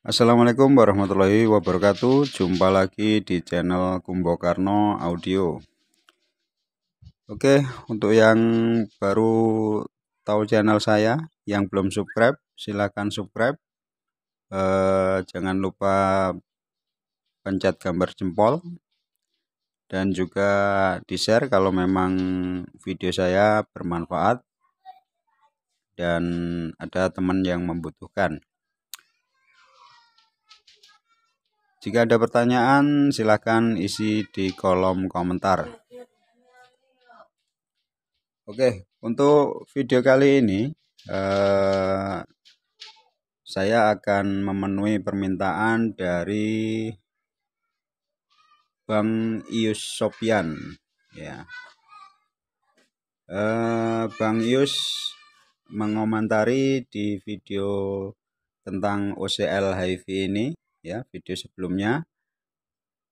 Assalamualaikum warahmatullahi wabarakatuh Jumpa lagi di channel Kumbokarno Audio Oke untuk yang baru tahu channel saya Yang belum subscribe silahkan subscribe eh, Jangan lupa pencet gambar jempol dan juga di share kalau memang video saya bermanfaat dan ada teman yang membutuhkan jika ada pertanyaan silahkan isi di kolom komentar Oke, untuk video kali ini eh, saya akan memenuhi permintaan dari Bang Ius Sopian ya eh, Bang Ius mengomentari di video tentang OCL HIV ini ya video sebelumnya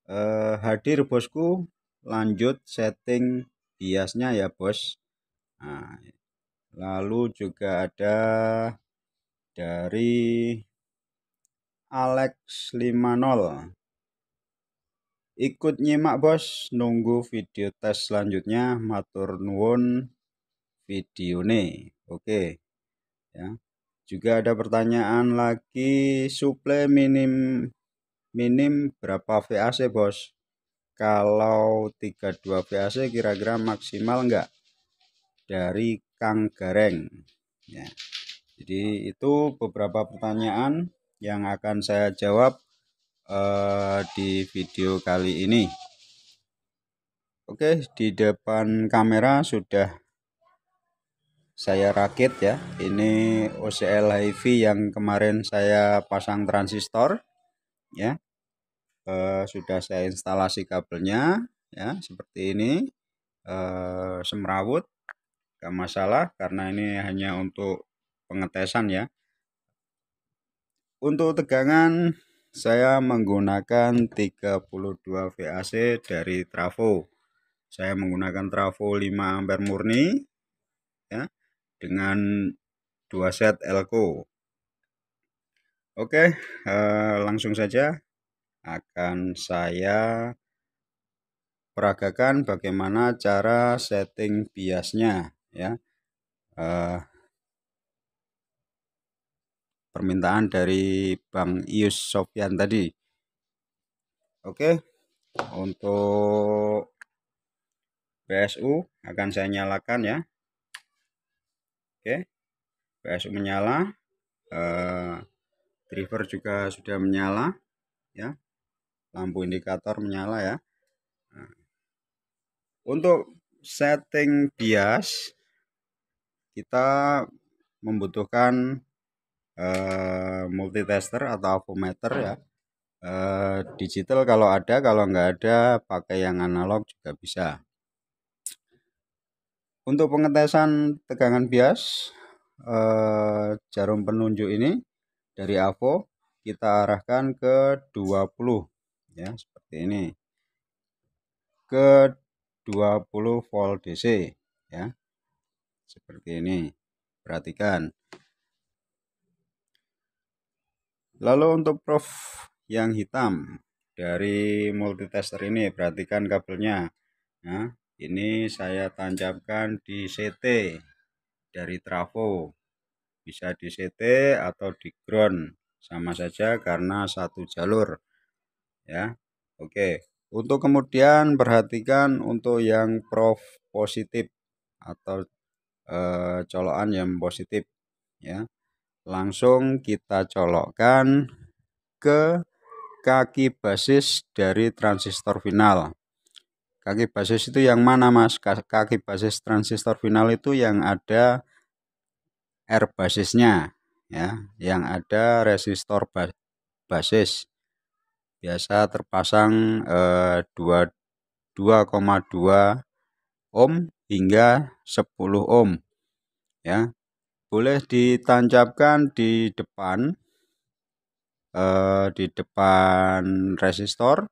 eh, hadir bosku lanjut setting biasnya ya bos nah, lalu juga ada dari Alex 50 Ikut nyimak bos, nunggu video tes selanjutnya, matur nuwun nih Oke. Ya. Juga ada pertanyaan lagi suplai minim minim berapa VAC bos? Kalau 32 VAC kira-kira maksimal enggak? Dari Kang Gareng. Ya. Jadi itu beberapa pertanyaan yang akan saya jawab uh, di video kali ini. Oke, di depan kamera sudah saya rakit ya. Ini OCL HiFi yang kemarin saya pasang transistor ya. Uh, sudah saya instalasi kabelnya ya seperti ini uh, semrawut gak masalah karena ini hanya untuk pengetesan ya untuk tegangan saya menggunakan 32 VAC dari trafo. Saya menggunakan trafo 5 ampere murni ya dengan dua set elko. Oke, eh, langsung saja akan saya peragakan bagaimana cara setting biasnya ya. Eh, permintaan dari Bang Ius Sofyan tadi. Oke, untuk PSU akan saya nyalakan ya. Oke, PSU menyala, eh, driver juga sudah menyala, ya. Lampu indikator menyala ya. Nah, untuk setting bias, kita membutuhkan uh, multitester atau avometer ya uh, digital kalau ada kalau nggak ada pakai yang analog juga bisa untuk pengetesan tegangan bias uh, jarum penunjuk ini dari avo kita arahkan ke 20 ya seperti ini ke 20 volt DC ya seperti ini perhatikan Lalu untuk proof yang hitam dari multitester ini perhatikan kabelnya. Nah, ini saya tancapkan di CT dari trafo. Bisa di CT atau di ground sama saja karena satu jalur. Ya. Oke. Untuk kemudian perhatikan untuk yang prof positif atau e, colokan yang positif ya Langsung kita colokkan ke kaki basis dari transistor final. Kaki basis itu yang mana mas? Kaki basis transistor final itu yang ada R basisnya ya, yang ada resistor basis. Biasa terpasang eh, 2,2 ohm hingga 10 ohm ya boleh ditancapkan di depan eh, di depan resistor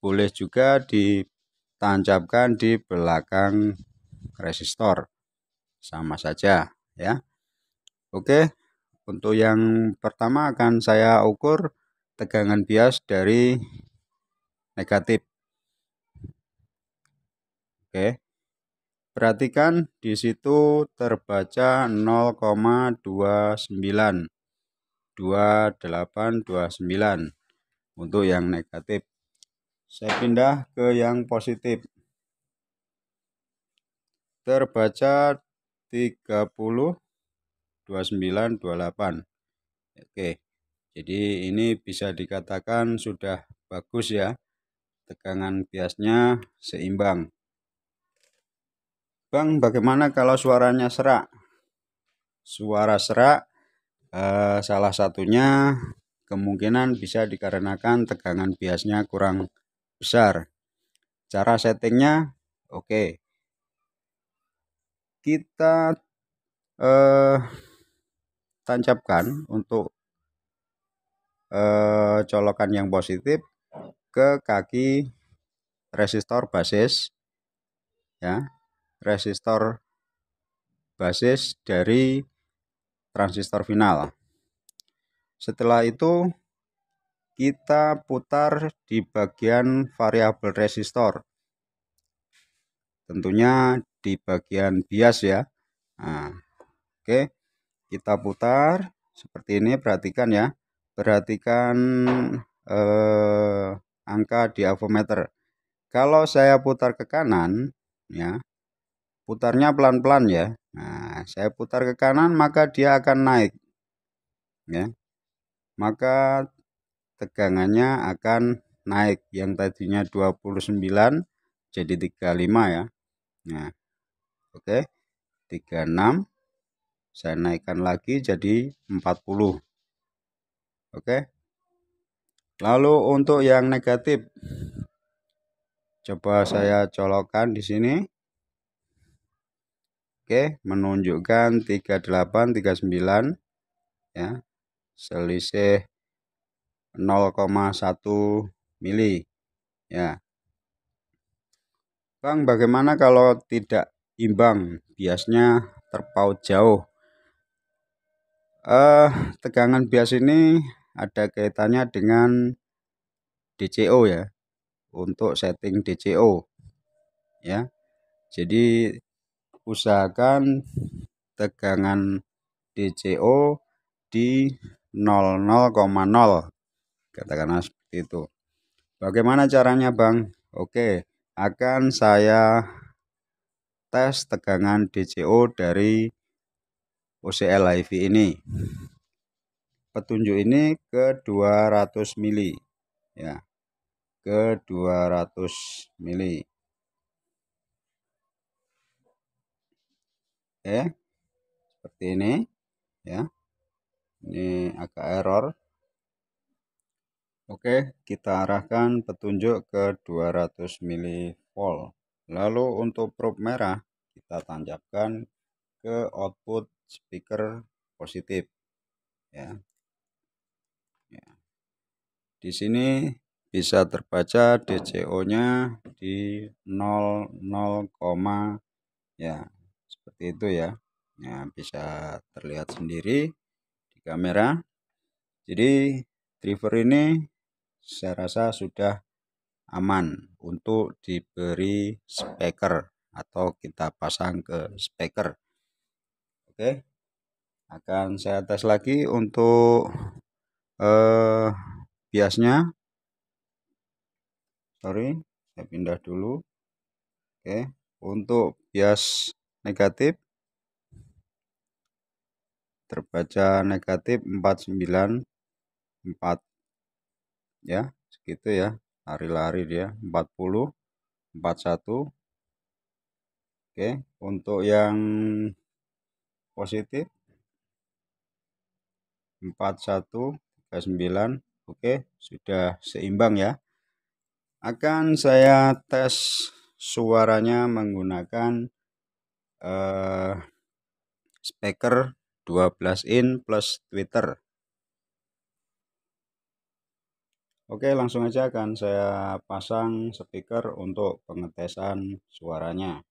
boleh juga ditancapkan di belakang resistor sama saja ya Oke untuk yang pertama akan saya ukur tegangan bias dari negatif Oke Perhatikan di situ terbaca 0,29 2829 untuk yang negatif. Saya pindah ke yang positif. Terbaca 30 29 Oke. Jadi ini bisa dikatakan sudah bagus ya. Tegangan biasnya seimbang. Bang, bagaimana kalau suaranya serak? Suara serak eh, salah satunya kemungkinan bisa dikarenakan tegangan biasnya kurang besar. Cara settingnya oke. Okay. Kita eh, tancapkan untuk eh, colokan yang positif ke kaki resistor basis ya resistor basis dari transistor final. Setelah itu kita putar di bagian variabel resistor. Tentunya di bagian bias ya. Nah, oke, kita putar seperti ini. Perhatikan ya, perhatikan eh, angka di avometer. Kalau saya putar ke kanan, ya putarnya pelan-pelan ya. Nah, saya putar ke kanan maka dia akan naik. Ya. Maka tegangannya akan naik yang tadinya 29 jadi 35 ya. Nah. Oke. Okay. 36 saya naikkan lagi jadi 40 oke lalu untuk yang negatif coba saya colokkan di sini Oke, menunjukkan 38 39 ya. Selisih 0,1 mili ya. Bang, bagaimana kalau tidak imbang, biasnya terpaut jauh? Eh, tegangan bias ini ada kaitannya dengan DCO ya, untuk setting DCO ya. Jadi usahakan tegangan DCO di 00,0 katakanlah seperti itu bagaimana caranya Bang Oke akan saya tes tegangan DCO dari OCL IV ini petunjuk ini ke 200 mili ya ke 200 mili E Seperti ini ya. Ini agak error. Oke, kita arahkan petunjuk ke 200 mV. Lalu untuk probe merah kita tancapkan ke output speaker positif. Ya. ya. Di sini bisa terbaca DCO-nya di 00, ya seperti itu ya nah, bisa terlihat sendiri di kamera jadi driver ini saya rasa sudah aman untuk diberi speaker atau kita pasang ke speaker oke akan saya tes lagi untuk eh, biasnya sorry saya pindah dulu oke untuk bias negatif terbaca negatif 494 ya segitu ya lari-lari dia 40 41 Oke untuk yang positif 41 Oke sudah seimbang ya akan saya tes suaranya menggunakan uh, speaker 12 in plus tweeter Oke langsung aja akan saya pasang speaker untuk pengetesan suaranya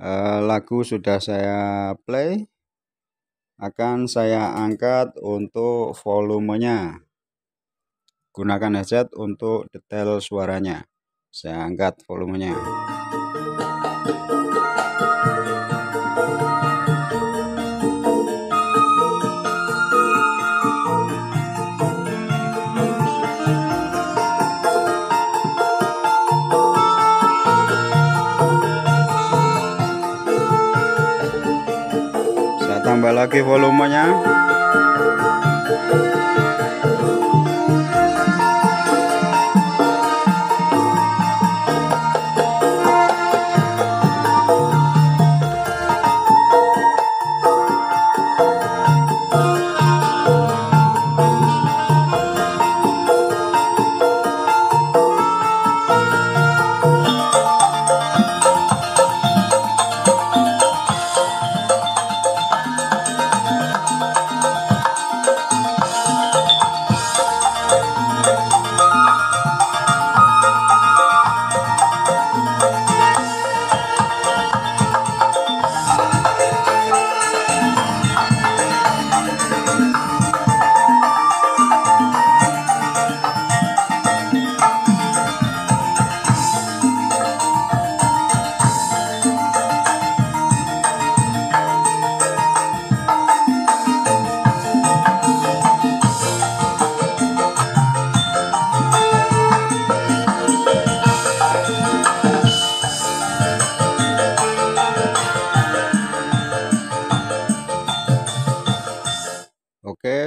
uh, lagu sudah saya play akan saya angkat untuk volumenya gunakan headset untuk detail suaranya saya angkat volumenya. Saya tambah lagi volumenya.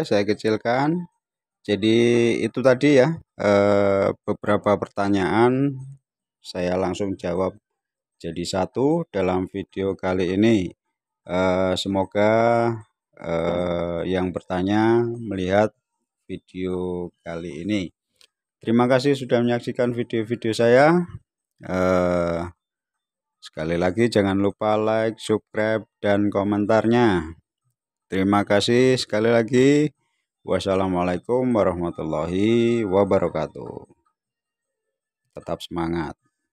saya kecilkan jadi itu tadi ya eh, beberapa pertanyaan saya langsung jawab jadi satu dalam video kali ini eh, semoga eh, yang bertanya melihat video kali ini terima kasih sudah menyaksikan video-video saya sekali lagi jangan lupa like subscribe dan komentarnya Terima kasih sekali lagi. Wassalamualaikum warahmatullahi wabarakatuh. Tetap semangat.